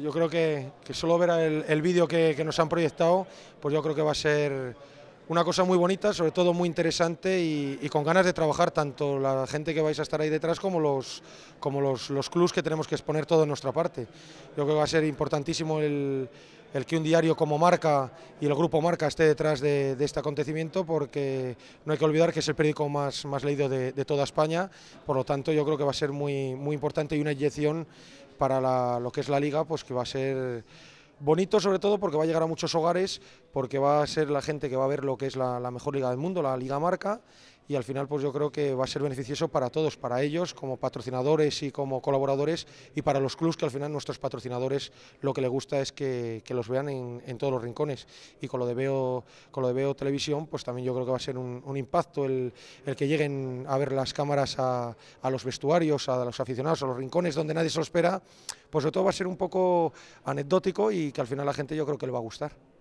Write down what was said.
yo creo que, solo ver el, vídeo que, nos han proyectado, pues yo creo que va a ser una cosa muy bonita, sobre todo muy interesante y, con ganas de trabajar tanto la gente que vais a estar ahí detrás como los, como los, clubs que tenemos que exponer todo en nuestra parte. Yo creo que va a ser importantísimo el, que un diario como Marca y el grupo Marca esté detrás de, este acontecimiento porque no hay que olvidar que es el periódico más, más leído de, toda España, por lo tanto yo creo que va a ser muy, muy importante y una inyección para lo que es la liga, pues que va a ser bonito sobre todo porque va a llegar a muchos hogares, porque va a ser la gente que va a ver lo que es la, mejor liga del mundo, la Liga Marca, y al final pues yo creo que va a ser beneficioso para todos, para ellos como patrocinadores y como colaboradores, y para los clubs que al final nuestros patrocinadores lo que les gusta es que, que los vean en, todos los rincones. Y con lo de Veo, con lo de Veo Televisión, pues también yo creo que va a ser un, un impacto el, el, que lleguen a ver las cámaras a, a los vestuarios, a los aficionados, a los rincones donde nadie se lo espera, pues sobre todo va a ser un poco anecdótico y y que al final la gente yo creo que le va a gustar.